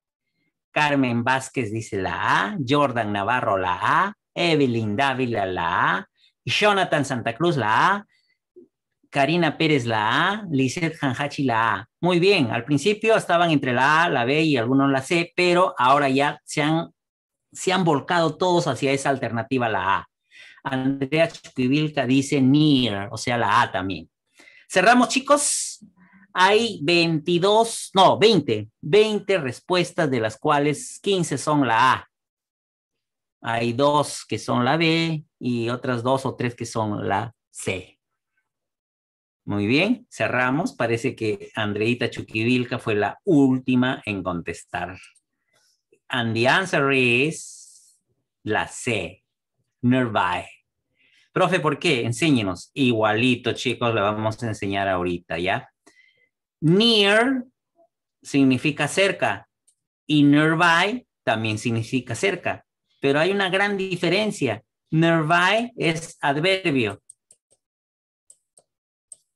Carmen Vázquez dice la A, Jordan Navarro la A, Evelyn Dávila la A, Jonathan Santa Cruz la A, Karina Pérez la A, Lizette Hanhachi la A. Muy bien, al principio estaban entre la A, la B y algunos la C, pero ahora ya se han, se han volcado todos hacia esa alternativa, la A. Andrea que dice near, o sea, la A también. Cerramos, chicos. Hay 22, no, 20, 20 respuestas, de las cuales 15 son la A. Hay dos que son la B y otras dos o tres que son la C. Muy bien, cerramos. Parece que Andreita Chuquivilca fue la última en contestar. And the answer is la C, nearby. Profe, ¿por qué? Enséñenos. Igualito, chicos, le vamos a enseñar ahorita, ¿ya? Near significa cerca y nearby también significa cerca, pero hay una gran diferencia. Nearby es adverbio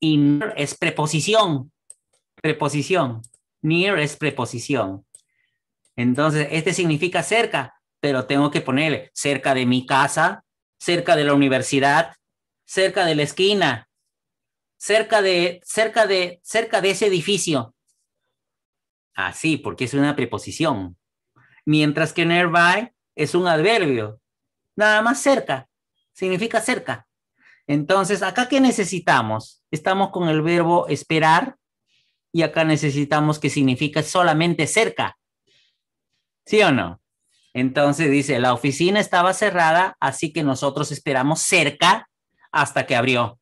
y near es preposición. Preposición. Near es preposición. Entonces, este significa cerca, pero tengo que ponerle cerca de mi casa, cerca de la universidad, cerca de la esquina, cerca de, cerca de, cerca de ese edificio. Así, porque es una preposición. Mientras que nearby es un adverbio. Nada más cerca. Significa cerca. Entonces, acá qué necesitamos? Estamos con el verbo esperar y acá necesitamos que significa solamente cerca. ¿Sí o no? Entonces dice, la oficina estaba cerrada, así que nosotros esperamos cerca hasta que abrió.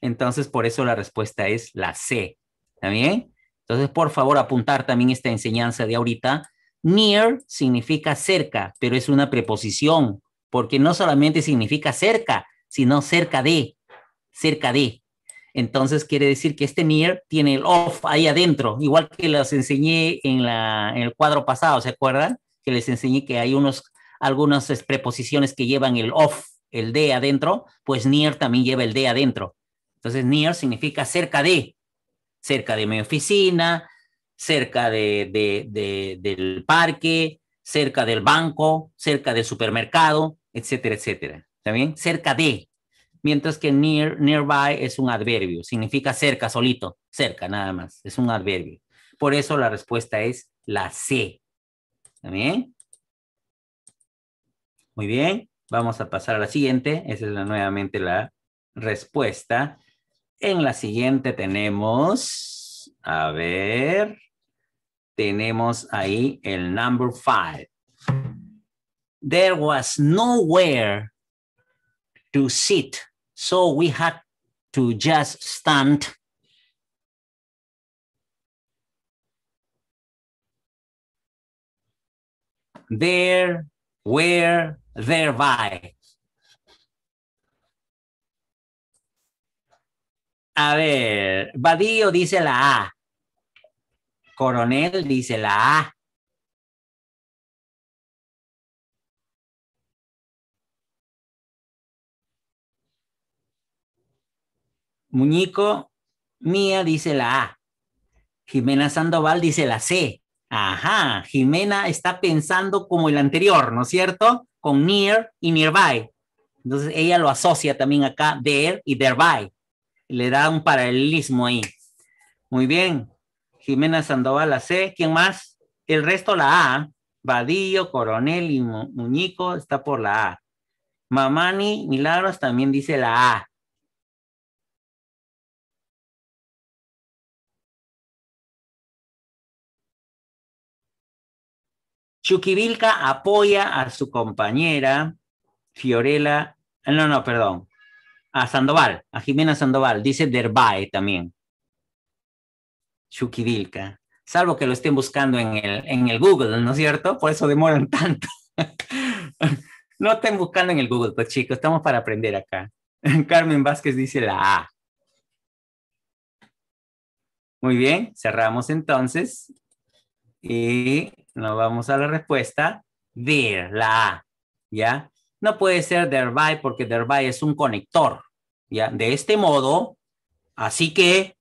Entonces, por eso la respuesta es la C. también. bien? Entonces, por favor, apuntar también esta enseñanza de ahorita. Near significa cerca, pero es una preposición, porque no solamente significa cerca, sino cerca de, cerca de. Entonces quiere decir que este near tiene el off ahí adentro, igual que les enseñé en, el cuadro pasado, ¿se acuerdan? Que les enseñé que hay unos, algunas este, preposiciones que llevan el off, el de adentro, pues near también lleva el de adentro. Entonces near significa cerca de, cerca de mi oficina, cerca de, del parque, cerca del banco, cerca del supermercado, etcétera, etcétera también Cerca de. Mientras que near, nearby es un adverbio, significa cerca solito, cerca nada más, es un adverbio. Por eso la respuesta es la C. ¿Está bien? Muy bien, vamos a pasar a la siguiente. Esa es nuevamente la respuesta. En la siguiente tenemos, a ver, tenemos ahí el number five. There was nowhere to sit. So we had to just stand there, where, thereby. A ver, Badillo dice la A. Coronel dice la A. Muñico Mía dice la A. Jimena Sandoval dice la C. Ajá, Jimena está pensando como el anterior, ¿no es cierto? Con near y nearby. Entonces ella lo asocia también acá, there y thereby. Le da un paralelismo ahí. Muy bien. Jimena Sandoval la C. ¿Quién más? El resto la A. Vadillo, Coronel y Muñico está por la A. Mamani Milagros también dice la A. Chuquivilca apoya a su compañera Fiorella, eh, no, no, perdón, a Sandoval, a Jimena Sandoval, dice Derbae también. Chuquivilca, salvo que lo estén buscando en el, en el Google, ¿no es cierto? Por eso demoran tanto. no estén buscando en el Google, pues chicos, estamos para aprender acá. Carmen Vázquez dice la A. Muy bien, cerramos entonces. Y nos vamos a la respuesta. ver la A, ¿ya? No puede ser derby porque derby es un conector, ¿ya? De este modo, así que,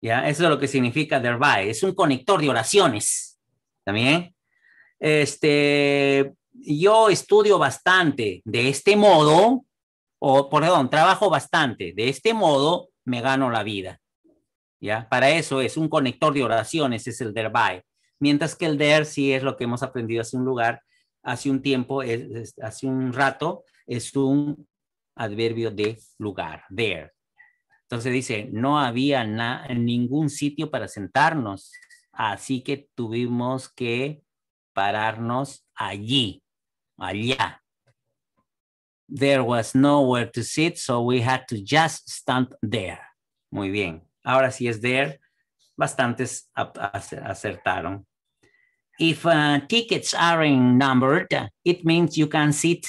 ¿ya? Eso es lo que significa derby. es un conector de oraciones, ¿también? Este, yo estudio bastante de este modo, o perdón, trabajo bastante, de este modo me gano la vida, ¿ya? Para eso es un conector de oraciones, es el derby. Mientras que el there sí es lo que hemos aprendido hace un lugar, hace un tiempo, hace un rato, es un adverbio de lugar, there. Entonces dice, no había ningún sitio para sentarnos, así que tuvimos que pararnos allí, allá. There was nowhere to sit, so we had to just stand there. Muy bien. Ahora sí es there. Bastantes acertaron if uh, tickets aren't numbered, it means you can sit.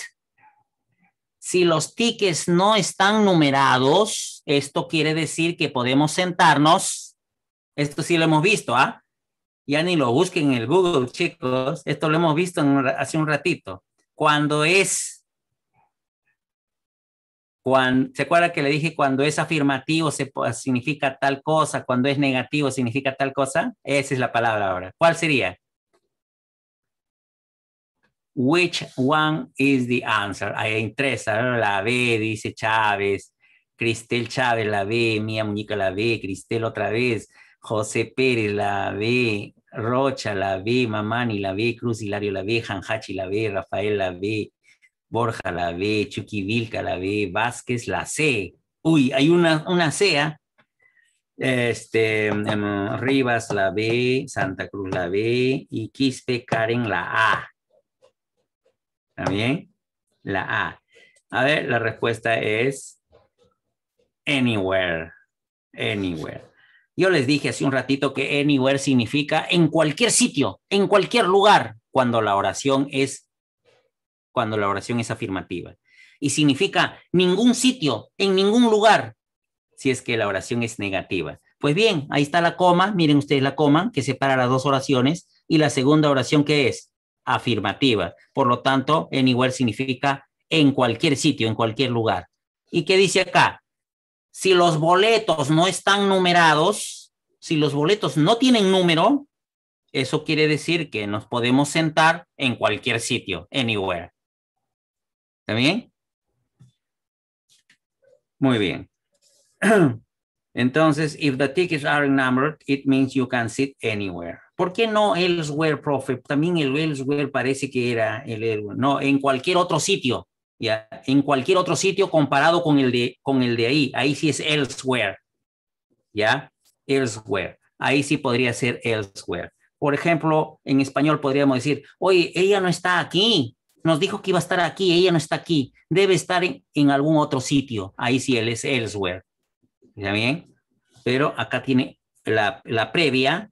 Si los tickets no están numerados, esto quiere decir que podemos sentarnos. Esto sí lo hemos visto, ¿ah? Ya ni lo busquen en el Google, chicos. Esto lo hemos visto hace un ratito. Cuando es, ¿se acuerda que le dije cuando es afirmativo significa tal cosa, cuando es negativo significa tal cosa? Esa es la palabra ahora. ¿Cuál sería? Which one is the answer? Hay tres, la B, dice Chávez, Cristel Chávez, la B, Mía Muñica la B, Cristel otra vez, José Pérez, la B, Rocha, la B, Mamani, la B, Cruz Hilario, la B, Hachi, la B, Rafael, la B, Borja, la B, Chucky la B, Vázquez, la C. Uy, hay una, una C, este, Rivas, la B, Santa Cruz, la B, y Quispe, Karen, la A. ¿Está bien? La A. A ver, la respuesta es anywhere. Anywhere. Yo les dije hace un ratito que anywhere significa en cualquier sitio, en cualquier lugar, cuando la oración es cuando la oración es afirmativa. Y significa ningún sitio, en ningún lugar, si es que la oración es negativa. Pues bien, ahí está la coma, miren ustedes la coma que separa las dos oraciones y la segunda oración que es afirmativa. Por lo tanto, anywhere significa en cualquier sitio, en cualquier lugar. ¿Y qué dice acá? Si los boletos no están numerados, si los boletos no tienen número, eso quiere decir que nos podemos sentar en cualquier sitio, anywhere. ¿Está bien? Muy bien. Entonces, if the tickets are numbered, it means you can sit anywhere. ¿Por qué no Elsewhere, profe? También el Elsewhere parece que era el No, en cualquier otro sitio, ¿ya? En cualquier otro sitio comparado con el de, con el de ahí. Ahí sí es Elsewhere, ¿ya? Elsewhere. Ahí sí podría ser Elsewhere. Por ejemplo, en español podríamos decir, oye, ella no está aquí. Nos dijo que iba a estar aquí, ella no está aquí. Debe estar en, algún otro sitio. Ahí sí él es Elsewhere. ¿Ya bien? Pero acá tiene la, la previa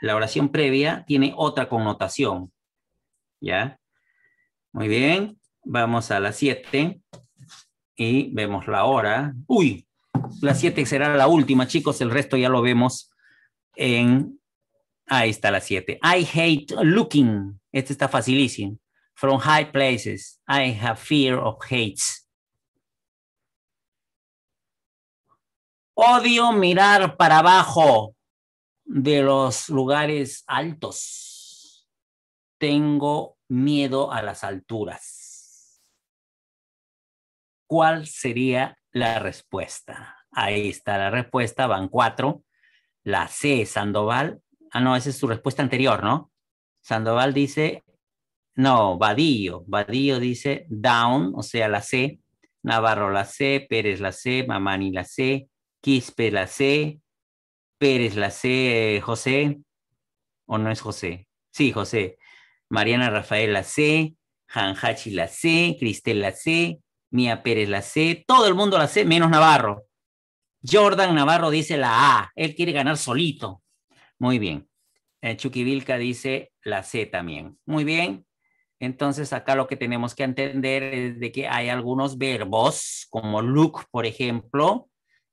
la oración previa tiene otra connotación. ¿Ya? Muy bien. Vamos a las 7 y vemos la hora. Uy, la siete será la última, chicos. El resto ya lo vemos en... Ahí está la 7. I hate looking. Este está facilísimo. From high places. I have fear of hates. Odio mirar para abajo de los lugares altos. Tengo miedo a las alturas. ¿Cuál sería la respuesta? Ahí está la respuesta, van cuatro. La C, Sandoval. Ah, no, esa es su respuesta anterior, ¿no? Sandoval dice, no, Vadillo. Vadillo dice down, o sea, la C. Navarro la C, Pérez la C, Mamani la C, Quispe la C, Pérez, la C, José, o no es José. Sí, José. Mariana Rafael, la C, Hanhachi, la C, Cristel, la C, Mía Pérez, la C, todo el mundo la C, menos Navarro. Jordan Navarro dice la A, él quiere ganar solito. Muy bien. Eh, dice la C también. Muy bien. Entonces acá lo que tenemos que entender es de que hay algunos verbos, como look, por ejemplo,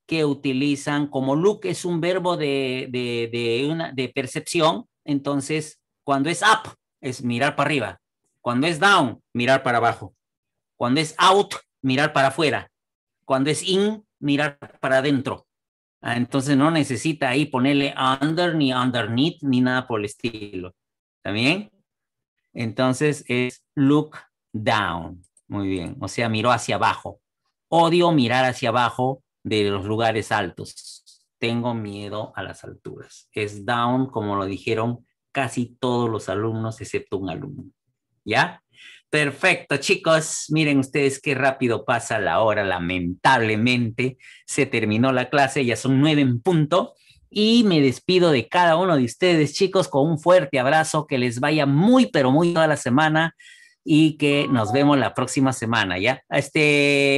que utilizan, como look es un verbo de, de, una, de percepción, entonces cuando es up es mirar para arriba, cuando es down, mirar para abajo, cuando es out, mirar para afuera, cuando es in, mirar para adentro. Ah, entonces no necesita ahí ponerle under ni underneath ni nada por el estilo. también, Entonces es look down. Muy bien. O sea, miró hacia abajo. Odio mirar hacia abajo de los lugares altos. Tengo miedo a las alturas. Es down, como lo dijeron casi todos los alumnos, excepto un alumno. ¿Ya? Perfecto, chicos. Miren ustedes qué rápido pasa la hora. Lamentablemente se terminó la clase, ya son nueve en punto. Y me despido de cada uno de ustedes, chicos, con un fuerte abrazo. Que les vaya muy, pero muy toda la semana. Y que nos vemos la próxima semana, ¿ya? Este.